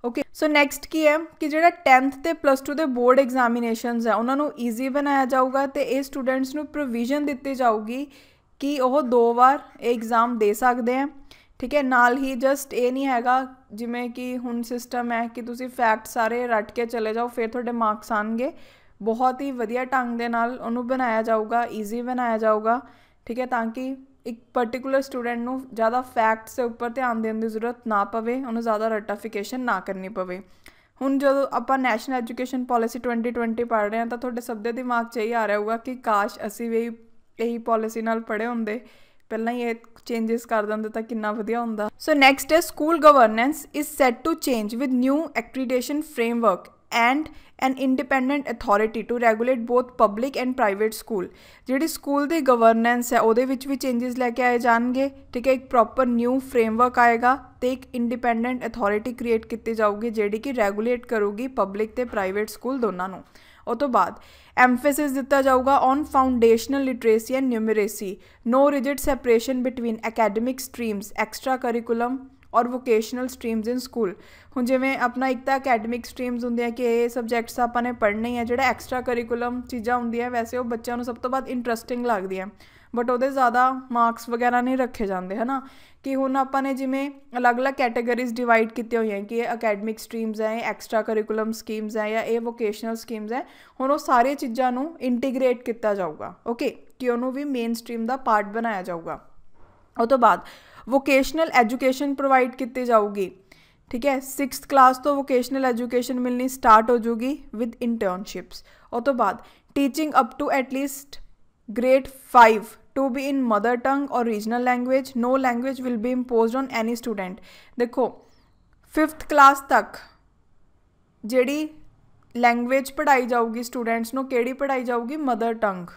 ਓਕੇ ਸੋ ਨੈਕਸਟ ਕੀ ਹੈ ਕਿ ਜਿਹੜਾ 10th ਤੇ ਪਲੱਸ 2 ਦੇ ਬੋਰਡ ਐਗਜ਼ਾਮੀਨੇਸ਼ਨਸ ਹੈ ਉਹਨਾਂ ਨੂੰ ਈਜ਼ੀ ਬਣਾਇਆ ਜਾਊਗਾ ਤੇ ਇਹ ਸਟੂਡੈਂਟਸ ਨੂੰ ਪ੍ਰੋਵੀਜ਼ਨ ਦਿੱਤੀ ਜਾਊਗੀ ਕਿ ਉਹ ਦੋ ਵਾਰ ਇਹ ਐਗਜ਼ਾਮ ਦੇ ਸਕਦੇ ਆ ਠੀਕ ਹੈ ਨਾਲ ਹੀ ਜਸਟ ਇਹ ਨਹੀਂ ਹੈਗਾ ਜਿਵੇਂ ਕਿ ਹੁਣ ਸਿਸਟਮ ਹੈ ਕਿ ਤੁਸੀਂ ਫੈਕਟ ਸਾਰੇ ਰੱਟ ਕੇ ਚਲੇ ਜਾਓ ਫਿਰ ਤੁਹਾਡੇ ਮਾਰਕਸ ਆਣਗੇ ਬਹੁਤ ਹੀ ਵਧੀਆ ਢੰਗ ਦੇ ਨਾਲ ਉਹਨੂੰ ਬਣਾਇਆ ਜਾਊਗਾ ਈਜ਼ੀ ਬਣਾਇਆ ਜਾਊਗਾ ਠੀਕ ਹੈ ਤਾਂ ਕਿ ਇੱਕ ਪਾਰਟਿਕੂਲਰ ਸਟੂਡੈਂਟ ਨੂੰ ਜ਼ਿਆਦਾ ਫੈਕਟਸ ਦੇ ਉੱਪਰ ਧਿਆਨ ਦੇਣ ਦੀ ਜ਼ਰੂਰਤ ਨਾ ਪਵੇ ਉਹਨੂੰ ਜ਼ਿਆਦਾ ਰਟਾਫਿਕੇਸ਼ਨ ਨਾ ਕਰਨੀ ਪਵੇ ਹੁਣ ਜਦੋਂ ਆਪਾਂ ਨੈਸ਼ਨਲ ਐਜੂਕੇਸ਼ਨ ਪਾਲਿਸੀ 2020 ਪੜ੍ਹ ਰਹੇ ਹਾਂ ਤਾਂ ਤੁਹਾਡੇ ਸਭ ਦੇ ਦਿਮਾਗ 'ਚ ਇਹ ਆ ਰਿਹਾ ਹੋਊਗਾ ਕਿ ਕਾਸ਼ ਅਸੀਂ ਵੀ ਇਹੀ ਪਾਲਿਸੀ ਨਾਲ ਪੜ੍ਹੇ ਹੁੰਦੇ ਪਹਿਲਾਂ ਹੀ ਇਹ ਚੇਂजेस ਕਰ ਦਿੰਦੇ ਤਾਂ ਕਿੰਨਾ ਵਧੀਆ ਹੁੰਦਾ ਸੋ ਨੈਕਸਟ ਹੈ school governance is set to change with new accreditation framework and an independent authority to regulate both public and private school ਜਿਹੜੀ ਸਕੂਲ ਦੀ ਗਵਰਨੈਂਸ ਹੈ ਉਹਦੇ ਵਿੱਚ ਵੀ ਚੇਂजेस ਲੈ ਕੇ ਆਏ ਜਾਣਗੇ ਠੀਕ ਹੈ ਇੱਕ ਪ੍ਰੋਪਰ ਨਿਊ ਫਰੇਮਵਰਕ ਆਏਗਾ ਤੇ ਇੱਕ ਇੰਡੀਪੈਂਡੈਂਟ ਅਥਾਰਟੀ ਕ੍ਰੀਏਟ ਕੀਤੀ ਜਾਊਗੀ ਜਿਹੜੀ ਕਿ ਰੈਗੂਲੇਟ ਕਰੂਗੀ ਪਬਲਿਕ ਤੇ ਪ੍ਰਾਈਵੇਟ ਸਕੂਲ ਦੋਨਾਂ ਨੂੰ ਉਹ ਤੋਂ ਬਾਅਦ एम्फेसिस दिता जाਊਗਾ on foundational literacy and numeracy no rigid separation between academic streams extra curriculum or vocational streams in school ਹੁਣ ਜਿਵੇਂ ਆਪਣਾ ਇੱਕ ਤਾਂ ਅਕੈਡਮਿਕ ਸਟਰੀਮਸ ਹੁੰਦੇ ਆ ਕਿ ਇਹ ਸਬਜੈਕਟਸ ਆਪਾਂ ਨੇ ਪੜ੍ਹਨੇ ਆ ਜਿਹੜਾ ਐਕਸਟਰਾ ਕਰਿਕੂਲਮ ਚੀਜ਼ਾਂ ਹੁੰਦੀਆਂ ਵੈਸੇ ਉਹ ਬੱਚਿਆਂ ਨੂੰ ਸਭ ਤੋਂ ਵੱਧ ਇੰਟਰਸਟਿੰਗ ਲੱਗਦੀਆਂ ਬਟ ਉਹਦੇ ਜ਼ਿਆਦਾ ਮਾਰਕਸ ਵਗੈਰਾ ਨਹੀਂ ਰੱਖੇ ਜਾਂਦੇ ਹਨਾ कि हूँ अपने जिमें अलग अलग कैटेगरीज डिवाइड कित हुई हैं कि अकैडमिक स्ट्रीम्स हैं एक्सट्रा करिकुलम स्कीम्स हैं या वोकेशनल स्कीम्स हैं हूँ वो सारी चीज़ा इंटीग्रेट किया जाऊगा ओके कि उन्होंने भी मेन स्ट्रीम का पार्ट बनाया जाऊगा उस तो बाद वोकेशनल एजुकेशन प्रोवाइड की जाऊगी ठीक है सिक्स क्लास तो वोकेशनल एजुकेशन मिलनी स्टार्ट हो जाऊगी विद इंटर्नशिप्स उस तो बाद teaching up to at least grade five to be in mother tongue और regional language no language will be impose on any student देखो फिफ्थ क्लास तक जड़ी ਲੈਂਗੁਏਜ पढ़ाई ਜਾਊਗੀ स्टूडेंट्स ਨੂੰ ਕਿਹੜੀ ਪੜਾਈ ਜਾਊਗੀ ਮਦਰ ਟੰਗ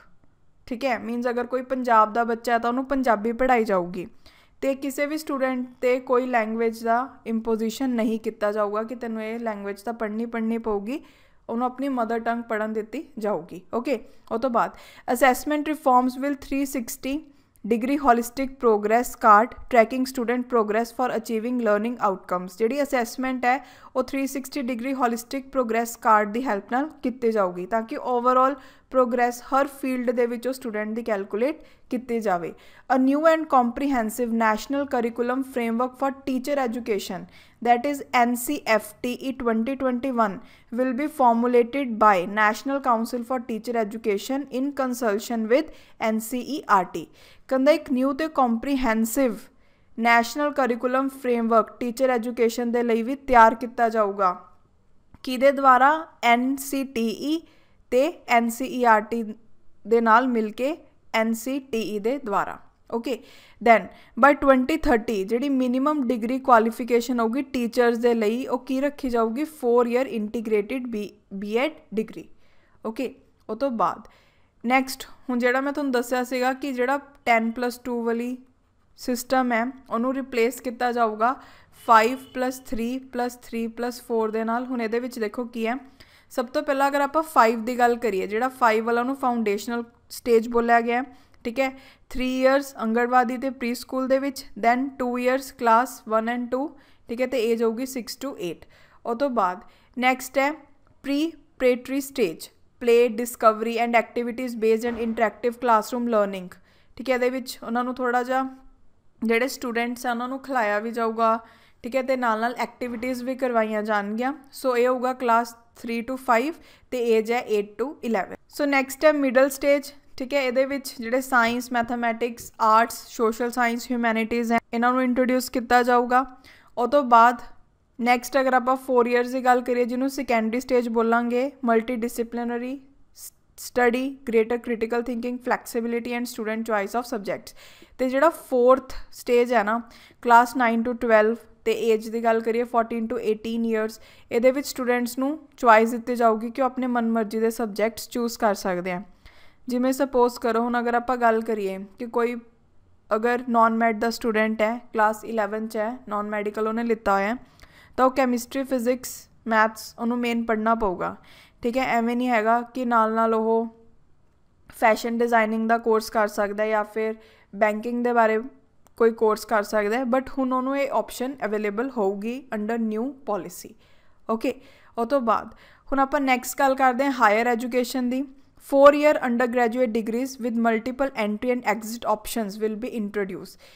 ठीक है मीनस अगर कोई पंजाब का बच्चा है तो उन्होंने पंजाबी पढ़ाई जाऊगी तो किसी भी स्टूडेंट ਤੇ कोई ਲੈਂਗੁਏਜ का इंपोजिशन नहीं किया जाऊगा कि ਤੈਨੂੰ लैंगुएज तो पढ़नी पढ़नी पेगी ਉਹਨੂੰ ਆਪਣੀ ਮਦਰ ਟੰਗ ਪੜਨ ਦਿੱਤੀ ਜਾਊਗੀ ਓਕੇ ਉਹ ਤੋਂ ਬਾਅਦ assessment reforms will 360 degree holistic progress card tracking student progress for achieving learning outcomes ਜਿਹੜੀ ਅਸੈਸਮੈਂਟ ਹੈ ਉਹ 360 ਡਿਗਰੀ ਹੋਲਿਸਟਿਕ ਪ੍ਰੋਗਰੈਸ ਕਾਰਟ ਦੀ ਹੈਲਪ ਨਾਲ ਕੀਤੀ ਜਾਊਗੀ ਤਾਂ ਕਿ ਓਵਰਆਲ ਪ੍ਰੋਗਰੈਸ ਹਰ ਫੀਲਡ ਦੇ ਵਿੱਚ ਉਹ ਸਟੂਡੈਂਟ ਦੀ ਕੈਲਕੂਲੇਟ ਕੀਤੇ ਜਾਵੇ a new and comprehensive national curriculum framework for teacher education that is NCFTE 2021 will be formulated by National Council for Teacher Education in consultation with NCERT ਕਹਿੰਦਾ ਇੱਕ new ਤੇ comprehensive national curriculum framework teacher education ਦੇ ਲਈ ਵੀ ਤਿਆਰ ਕੀਤਾ ਜਾਊਗਾ ਕਿਹਦੇ ਦੁਆਰਾ NCTE ਤੇ NCERT ਦੇ ਨਾਲ ਮਿਲ ਕੇ एन सी टी ई ਦੇ ਦੁਆਰਾ ਓਕੇ ਦੈਨ ਬਾਈ 2030 ਜਿਹੜੀ ਮਿਨੀਮਮ ਡਿਗਰੀ ਕੁਆਲੀਫਿਕੇਸ਼ਨ ਹੋਊਗੀ ਟੀਚਰਸ ਦੇ ਲਈ ਉਹ ਕੀ ਰੱਖੀ ਜਾਊਗੀ 4 year integrated B BEd degree okay ਉਹ ਤੋਂ ਬਾਅਦ ਨੈਕਸਟ ਹੁਣ ਜਿਹੜਾ ਮੈਂ ਤੁਹਾਨੂੰ ਦੱਸਿਆ ਸੀਗਾ ਕਿ ਜਿਹੜਾ 10+2 ਵਾਲੀ ਸਿਸਟਮ ਹੈ ਉਹਨੂੰ ਰਿਪਲੇਸ ਕੀਤਾ ਜਾਊਗਾ 5+3+3+4 ਦੇ ਨਾਲ ਹੁਣ ਇਹਦੇ ਵਿੱਚ ਦੇਖੋ ਕੀ ਹੈ ਸਭ ਤੋਂ ਪਹਿਲਾਂ ਅਗਰ ਆਪਾਂ 5 ਦੀ ਗੱਲ ਕਰੀਏ ਜਿਹੜਾ 5 ਵਾਲਾ ਨੂੰ ਫਾਊਂਡੇਸ਼ਨਲ ਸਟੇਜ ਬੋਲਿਆ ਗਿਆ ਠੀਕ ਹੈ 3 ਇਅਰਸ ਅੰਗਰਵਾਦੀ ਤੇ ਪ੍ਰੀ ਸਕੂਲ ਦੇ ਵਿੱਚ ਦੈਨ 2 ਇਅਰਸ ਕਲਾਸ 1 ਐਂਡ 2 ਠੀਕ ਹੈ ਤੇ ਏਜ ਹੋਊਗੀ 6 ਟੂ 8 ਉਹ ਤੋਂ ਬਾਅਦ ਨੈਕਸਟ ਹੈ preparatory stage play discovery and activities based and interactive classroom learning ਠੀਕ ਹੈ ਇਹਦੇ ਵਿੱਚ ਉਹਨਾਂ ਨੂੰ ਥੋੜਾ ਜਿਹਾ ਜਿਹੜੇ ਸਟੂਡੈਂਟਸ ਆ ਉਹਨਾਂ ਨੂੰ ਖਿਲਾਇਆ ਵੀ ਜਾਊਗਾ ਠੀਕ ਹੈ ਤੇ ਨਾਲ ਨਾਲ ਐਕਟੀਵਿਟੀਜ਼ ਵੀ ਕਰਵਾਈਆਂ ਜਾਣਗੀਆਂ ਸੋ ਇਹ ਹੋਊਗਾ ਕਲਾਸ 3 ਟੂ 5 ਤੇ ਏਜ ਹੈ 8 ਟੂ 11 ਸੋ ਨੈਕਸਟ ਹੈ ਮਿਡਲ ਸਟੇਜ ਠੀਕ ਹੈ ਇਹਦੇ ਵਿੱਚ ਜਿਹੜੇ science mathematics arts social science humanities ਹੈ ਇਹਨਾਂ ਨੂੰ ਇੰਟਰੋਡਿਊਸ ਕੀਤਾ ਜਾਊਗਾ ਉਹ ਤੋਂ ਬਾਅਦ ਨੈਕਸਟ ਅਗਰ ਆਪਾਂ 4 ਇਅਰਸ ਦੀ ਗੱਲ ਕਰੀਏ ਜਿਹਨੂੰ ਸੈਕੰਡਰੀ ਸਟੇਜ ਬੋਲਾਂਗੇ multi disciplinary study greater critical thinking flexibility and student choice of subjects ਤੇ ਜਿਹੜਾ 4th ਸਟੇਜ ਹੈ ਨਾ ਕਲਾਸ 9 ਟੂ 12 ਤੇ ਏਜ ਦੀ ਗੱਲ ਕਰੀਏ 14 ਟੂ 18 ਇਅਰਸ ਇਹਦੇ ਵਿੱਚ ਸਟੂਡੈਂਟਸ ਨੂੰ ਚੁਆਇਸ ਦਿੱਤੀ ਜਾਊਗੀ ਕਿ ਉਹ ਆਪਣੇ ਮਨਮਰਜ਼ੀ ਦੇ ਸਬਜੈਕਟਸ ਚੂਜ਼ ਕਰ ਸਕਦੇ ਆ ਜਿਵੇਂ ਸਪੋਜ਼ ਕਰੋ ਹੁਣ ਅਗਰ ਆਪਾਂ ਗੱਲ ਕਰੀਏ ਕਿ ਕੋਈ ਅਗਰ ਨਾਨ ਮੈਡ ਦਾ ਸਟੂਡੈਂਟ ਹੈ ਕਲਾਸ 11 ਚ ਹੈ ਨਾਨ ਮੈਡੀਕਲ ਉਹਨੇ ਲਿੱਤਾ ਹੋਇਆ ਤਾਂ ਉਹ ਕੈਮਿਸਟਰੀ ਫਿਜ਼ਿਕਸ ਮੈਥਸ ਉਹਨੂੰ ਮੇਨ ਪੜਨਾ ਪਊਗਾ ਠੀਕ ਹੈ ਐਵੇਂ ਨਹੀਂ ਹੈਗਾ ਕਿ ਨਾਲ ਨਾਲ ਉਹ ਫੈਸ਼ਨ ਡਿਜ਼ਾਈਨਿੰਗ ਦਾ ਕੋਰਸ ਕਰ ਸਕਦਾ ਹੈ ਜਾਂ ਫਿਰ ਬੈਂਕਿੰਗ ਦੇ ਬਾਰੇ ਕੋਈ ਕੋਰਸ ਕਰ ਸਕਦਾ ਹੈ ਬਟ ਹੁਣ ਉਹਨੂੰ ਇਹ ਆਪਸ਼ਨ ਅਵੇਲੇਬਲ ਹੋਊਗੀ ਅੰਡਰ ਨਿਊ ਪਾਲਿਸੀ ਓਕੇ ਉਹ ਤੋਂ ਬਾਅਦ ਹੁਣ ਆਪਾਂ ਨੈਕਸਟ ਗੱਲ ਕਰਦੇ ਹਾਂ ਹਾਇਰ ਐਜੂਕੇਸ਼ਨ ਦੀ 4 year undergraduate degrees with multiple entry and exit options will be introduced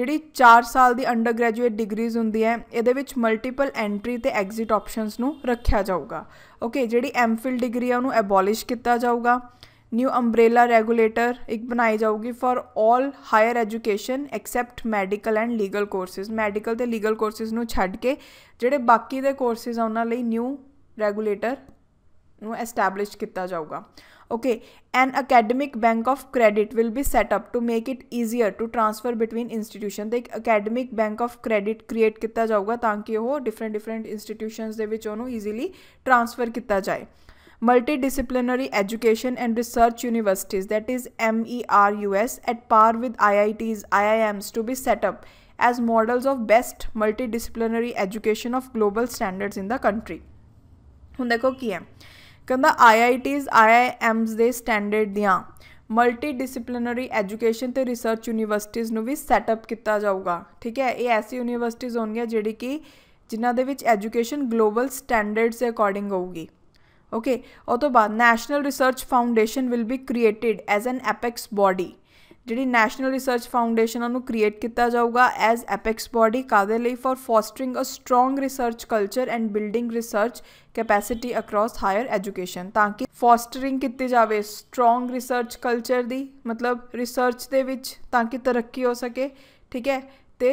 ਜਿਹੜੀ 4 ਸਾਲ ਦੀ ਅੰਡਰਗ੍ਰੈਜੂਏਟ ਡਿਗਰੀਜ਼ ਹੁੰਦੀ ਹੈ ਇਹਦੇ ਵਿੱਚ ਮਲਟੀਪਲ ਐਂਟਰੀ ਤੇ ਐਗਜ਼ਿਟ ਆਪਸ਼ਨਸ ਨੂੰ ਰੱਖਿਆ ਜਾਊਗਾ ਓਕੇ ਜਿਹੜੀ ਐਮਫਿਲ ਡਿਗਰੀ ਆ ਉਹਨੂੰ ਐਬੋਲਿਸ਼ ਕੀਤਾ ਜਾਊਗਾ न्यू अम्ब्रेला रेगुलेटर एक बनाई जाऊगी for all higher education except medical and legal courses medical ਤੇ ਲੀਗਲ ਕੋਰਸਸ ਨੂੰ ਛੱਡ ਕੇ ਜਿਹੜੇ ਬਾਕੀ ਦੇ ਕੋਰਸਸ ਆ ਉਹਨਾਂ ਲਈ ਨਿਊ ਰੈਗੂਲੇਟਰ ਨੂੰ ਐਸਟੈਬਲਿਸ਼ ਕੀਤਾ ਜਾਊਗਾ okay an academic bank of credit will be set up to make it easier to transfer between institution ਤੇ ਇੱਕ academic bank of credit create ਕੀਤਾ ਜਾਊਗਾ ਤਾਂ ਕਿ ਉਹ different different institutions ਦੇ ਵਿੱਚ ਉਹਨੂੰ easily transfer ਕੀਤਾ ਜਾਏ multidisciplinary education and research universities that is MERUS at par with IITs, IIMs to be set up as models of best multidisciplinary education of global standards in the country. ਹੁਣ ਦੇਖੋ ਕੀ ਹੈ ਕਹਿੰਦਾ IITs ਆਈਆਈਐਮਸ ਦੇ standard ਦੀਆਂ multi disciplinary education ਤੇ research ਯੂਨੀਵਰਸਿਟੀਆਂ ਨੂੰ ਵੀ setup ਕੀਤਾ ਜਾਊਗਾ ਠੀਕ ਹੈ ਇਹ ਐਸੀ ਯੂਨੀਵਰਸਿਟੀਆਂ ਹੋਣਗੀਆਂ ਜਿਹੜੀ ਕਿ ਜਿਨ੍ਹਾਂ ਦੇ ਵਿੱਚ ਐਜੂਕੇਸ਼ਨ ਗਲੋਬਲ ਸਟੈਂਡਰਡਸ ਦੇ ਅਕੋਰਡਿੰਗ ਹੋਊਗੀ ओके ਉਹ ਤੋਂ ਬਾਅਦ national research foundation will be created as an apex body ਜਿਹੜੀ ਨੈਸ਼ਨਲ ਰਿਸਰਚ ਫਾਊਂਡੇਸ਼ਨ ਨੂੰ ਕ੍ਰੀਏਟ ਕੀਤਾ ਜਾਊਗਾ ਐਜ਼ ਐਪੈਕਸ ਬਾਡੀ ਕਾਦੇ ਲਈ for fostering a strong research culture and building research capacity across higher education ਤਾਂ ਕਿ ਫੋਸਟਰਿੰਗ ਕੀਤੀ ਜਾਵੇ ਸਟਰੋਂਗ ਰਿਸਰਚ ਕਲਚਰ ਦੀ ਮਤਲਬ ਰਿਸਰਚ ਦੇ ਵਿੱਚ ਤਾਂ ਕਿ ਤਰੱਕੀ ਹੋ ਸਕੇ ਠੀਕ ਹੈ ਤੇ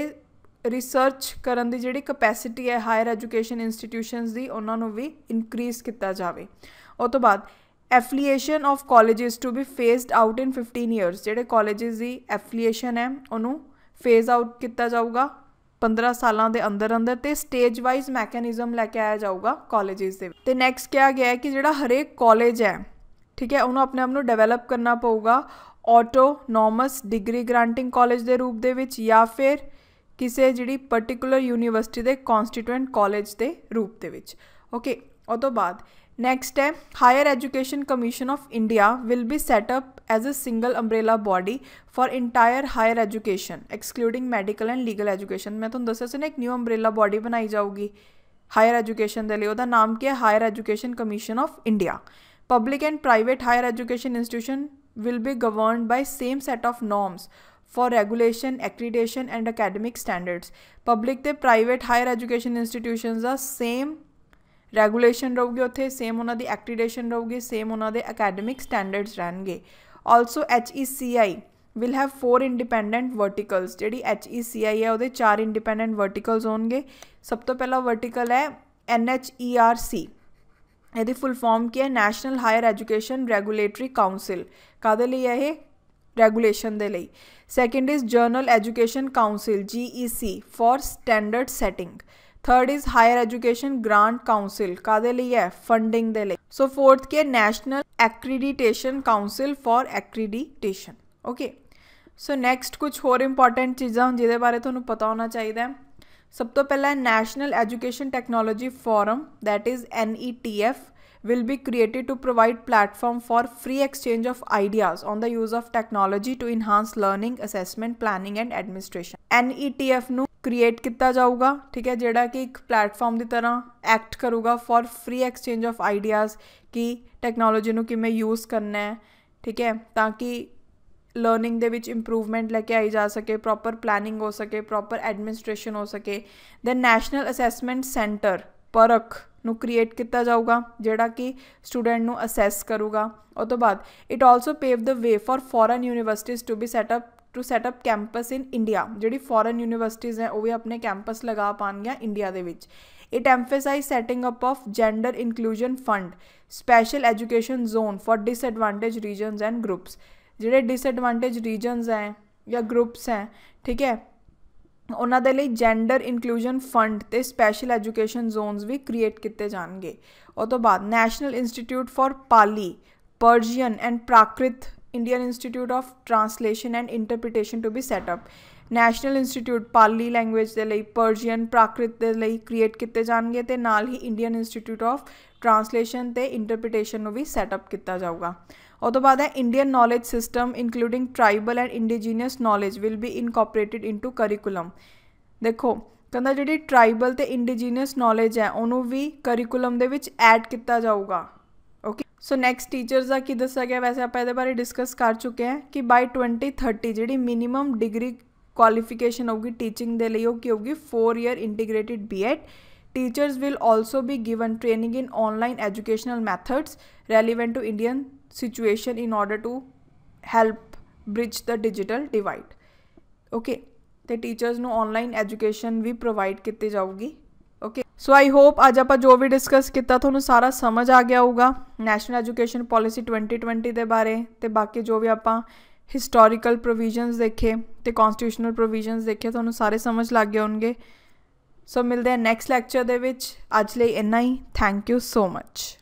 ਰਿਸਰਚ ਕਰਨ ਦੀ ਜਿਹੜੀ ਕਪੈਸਿਟੀ ਹੈ ਹਾਇਰ ਐਜੂਕੇਸ਼ਨ ਇੰਸਟੀਟਿਊਸ਼ਨਸ ਦੀ ਉਹਨਾਂ ਨੂੰ ਵੀ ਇਨਕਰੀਸ ਕੀਤਾ ਜਾਵੇ ਉਸ ਤੋਂ ਬਾਅਦ affiliation of colleges to be phased out in 15 years ਜਿਹੜੇ ਕਾਲਜਸ ਦੀ ਐਫੀਲੀਏਸ਼ਨ ਹੈ ਉਹਨੂੰ ਫੇਜ਼ ਆਊਟ ਕੀਤਾ ਜਾਊਗਾ 15 ਸਾਲਾਂ ਦੇ ਅੰਦਰ ਅੰਦਰ ਤੇ ਸਟੇਜ ਵਾਈਜ਼ ਮੈਕੈਨਿਜ਼ਮ ਲੈ ਕੇ ਆਇਆ ਜਾਊਗਾ ਕਾਲਜਸ ਦੇ ਤੇ ਨੈਕਸਟ ਕਿਹਾ ਗਿਆ ਹੈ ਕਿ ਜਿਹੜਾ ਹਰੇਕ ਕਾਲਜ ਹੈ ਠੀਕ ਹੈ ਉਹਨੂੰ ਆਪਣੇ ਆਪ ਨੂੰ ਡਿਵੈਲਪ ਕਰਨਾ ਪਊਗਾ ਆਟੋਨੋਮਸ ਡਿਗਰੀ ਗ੍ਰਾਂਟਿੰਗ ਕਾਲਜ ਦੇ ਰੂਪ ਦੇ ਵਿੱਚ ਜਾਂ ਫਿਰ ਕਿਸੇ ਜਿਹੜੀ ਪਾਰਟਿਕੂਲਰ ਯੂਨੀਵਰਸਿਟੀ ਦੇ ਕਨਸਟੀਟੂਐਂਟ ਕਾਲਜ ਦੇ ਰੂਪ ਦੇ ਵਿੱਚ ਓਕੇ ਉਹ ਤੋਂ ਬਾਅਦ ਨੈਕਸਟ ਹੈ higher education commission of India will be set up as a single umbrella body for entire higher education excluding medical and legal education ਮੈਂ ਤੁਹਾਨੂੰ ਦੱਸਿਆ ਸੀ ਨਾ ਇੱਕ ਨਿਊ ਅੰਬ੍ਰੇਲਾ ਬਾਡੀ ਬਣਾਈ ਜਾਊਗੀ ਹਾਇਰ ਐਜੂਕੇਸ਼ਨ ਦੇ ਲਈ ਉਹਦਾ ਨਾਮ ਕੀ ਹੈ higher education commission of India public and private higher education institution will be governed by same set of norms for regulation, accreditation and academic standards. Public ते private higher education institutions are same regulation ਰਹੂਗੀ ਉੱਥੇ same ਉਹਨਾਂ ਦੀ ਐਕ੍ਰੀਡੇਸ਼ਨ ਰਹੂਗੀ same ਉਹਨਾਂ ਦੇ academic standards ਰਹਿਣਗੇ also HECI will have four independent verticals ਜਿਹੜੀ HECI ਹੈ ਉਹਦੇ ਚਾਰ independent verticals ਹੋਣਗੇ ਸਭ ਤੋਂ ਪਹਿਲਾ vertical ਹੈ NHERC ਇਹਦੀ ਫੁੱਲ ਫਾਰਮ ਕੀ ਹੈ national higher education regulatory council ਕਾਦੇ ਲਈ ਹੈ ਇਹ the second is second education council G E C for standard setting third is higher education grant council का है फंडिंग दे लिए सो फोर्थ के national accreditation council for accreditation okay so next कुछ होर इंपॉर्टेंट चीज़ा जिदे बारे थोड़ा पता होना चाहिए सब तो पहला national education technology forum that is N E T F will be created to provide platform for free exchange of ideas on the use of technology to enhance learning assessment planning and administration NETF ਨੂੰ create ਕੀਤਾ ਜਾਊਗਾ ਠੀਕ ਹੈ ਜਿਹੜਾ ਕਿ ਇੱਕ platform ਦੀ ਤਰ੍ਹਾਂ act ਕਰੂਗਾ for free exchange of ideas ਕਿ ਟੈਕਨੋਲੋਜੀ ਨੂੰ ਕਿਵੇਂ ਯੂਜ਼ ਕਰਨਾ ਹੈ ਠੀਕ ਹੈ ਤਾਂ ਕਿ ਲਰਨਿੰਗ ਦੇ ਵਿੱਚ ਇੰਪਰੂਵਮੈਂਟ ਲੈ ਕੇ ਆਈ ਜਾ ਸਕੇ ਪ੍ਰੋਪਰ ਪਲੈਨਿੰਗ ਹੋ ਸਕੇ ਪ੍ਰੋਪਰ ਐਡਮਿਨਿਸਟ੍ਰੇਸ਼ਨ ਹੋ ਸਕੇ ਦੈਨ ਨੈਸ਼ਨਲ ਅਸੈਸਮੈਂਟ ਸੈਂਟਰ ਪਰਖ ਨੂੰ ਕ੍ਰੀਏਟ ਕੀਤਾ ਜਾਊਗਾ ਜਿਹੜਾ ਕਿ ਸਟੂਡੈਂਟ ਨੂੰ ਅਸੈਸ ਕਰੂਗਾ ਉਹ ਤੋਂ ਬਾਅਦ it also pave the way for foreign universities to be set up to set up campus in India ਜਿਹੜੀ ਫੋਰਨ ਯੂਨੀਵਰਸਿਟੀਜ਼ ਹੈ ਉਹ ਵੀ ਆਪਣੇ ਕੈਂਪਸ ਲਗਾ ਪਾਣਗੀਆਂ ਇੰਡੀਆ ਦੇ ਵਿੱਚ it emphasized setting up of gender inclusion fund special education zone for disadvantaged regions and groups ਜਿਹੜੇ disadvantaged regions हैं या ग्रुप्स हैं ठीक है ਉਹਨਾਂ ਦੇ ਲਈ ਜੈਂਡਰ ਇਨਕਲੂਜਨ ਫੰਡ ਤੇ ਸਪੈਸ਼ਲ ਐਜੂਕੇਸ਼ਨ ਜ਼ੋਨਸ ਵੀ ਕ੍ਰੀਏਟ ਕੀਤੇ ਜਾਣਗੇ ਉਸ ਤੋਂ ਬਾਅਦ national institute for Pali Persian and Prakrit Indian institute of translation and interpretation to be set up national institute Pali language ਦੇ ਲਈ ਪਰਜੀਅਨ ਪ੍ਰਾਕ੍ਰਿਤ ਦੇ ਲਈ ਕ੍ਰੀਏਟ ਕੀਤੇ ਜਾਣਗੇ ਤੇ ਨਾਲ ਹੀ ਇੰਡੀਅਨ ਇੰਸਟੀਚਿਊਟ ਆਫ ਟ੍ਰਾਂਸਲੇਸ਼ਨ ਤੇ ਇੰਟਰਪ੍ਰੀਟੇਸ਼ਨ ਨੂੰ ਵੀ ਸੈਟ ਅਪ ਕੀਤਾ ਜਾਊਗਾ ਉਹ ਤੋਂ ਬਾਅਦ ਹੈ Indian knowledge system including tribal and indigenous knowledge will be incorporated into curriculum ਦੇਖੋ ਕਹਿੰਦਾ ਜਿਹੜੀ ਟ੍ਰਾਈਬਲ ਤੇ ਇੰਡੀਜੀਨੀਅਸ ਨੌਲੇਜ ਹੈ ਉਹਨੂੰ ਵੀ ਕਰਿਕੂਲਮ ਦੇ ਵਿੱਚ ਐਡ ਕੀਤਾ ਜਾਊਗਾ ਓਕੇ ਸੋ ਨੈਕਸਟ ਟੀਚਰਸ ਦਾ ਕੀ ਦੱਸਿਆ ਗਿਆ ਵੈਸੇ ਆਪਾਂ ਇਹਦੇ ਬਾਰੇ ਡਿਸਕਸ ਕਰ ਚੁੱਕੇ ਹਾਂ ਕਿ ਬਾਈ 2030 ਜਿਹੜੀ ਮਿਨੀਮਮ ਡਿਗਰੀ ਕੁਆਲੀਫਿਕੇਸ਼ਨ ਹੋਊਗੀ ਟੀਚਿੰਗ ਦੇ ਲਈ ਉਹ ਕੀ ਹੋਊਗੀ 4 year integrated B Ed Teachers will also be given training in online educational methods relevant to Indian situation in order to help bridge the digital divide. Okay. ਤੇ teachers ਨੂੰ online education ਵੀ provide ਕੀਤੀ ਜਾਊਗੀ ਓਕੇ ਸੋ ਆਈ ਹੋਪ ਅੱਜ ਆਪਾਂ ਜੋ ਵੀ discuss ਕੀਤਾ ਤੁਹਾਨੂੰ ਸਾਰਾ ਸਮਝ ਆ ਗਿਆ ਹੋਊਗਾ ਨੈਸ਼ਨਲ ਐਜੂਕੇਸ਼ਨ ਪਾਲਿਸੀ 2020 ਦੇ ਬਾਰੇ ਤੇ ਬਾਕੀ ਜੋ ਵੀ ਆਪਾਂ ਹਿਸਟੋਰੀਕਲ ਪ੍ਰੋਵੀਜ਼ਨਸ ਦੇਖੇ ਤੇ ਕਨਸਟੀਟਿਊਸ਼ਨਲ ਪ੍ਰੋਵੀਜ਼ਨਸ ਦੇਖੇ ਤੁਹਾਨੂੰ ਸਾਰੇ ਸਮਝ ਲੱਗ ਗਏ ਹੋਣਗੇ ਸੋ ਮਿਲਦੇ ਆ ਨੈਕਸਟ ਲੈਕਚਰ ਦੇ ਵਿੱਚ ਅੱਜ ਲਈ ਇੰਨਾ ਹੀ ਥੈਂਕ ਯੂ ਸੋ ਮੱਚ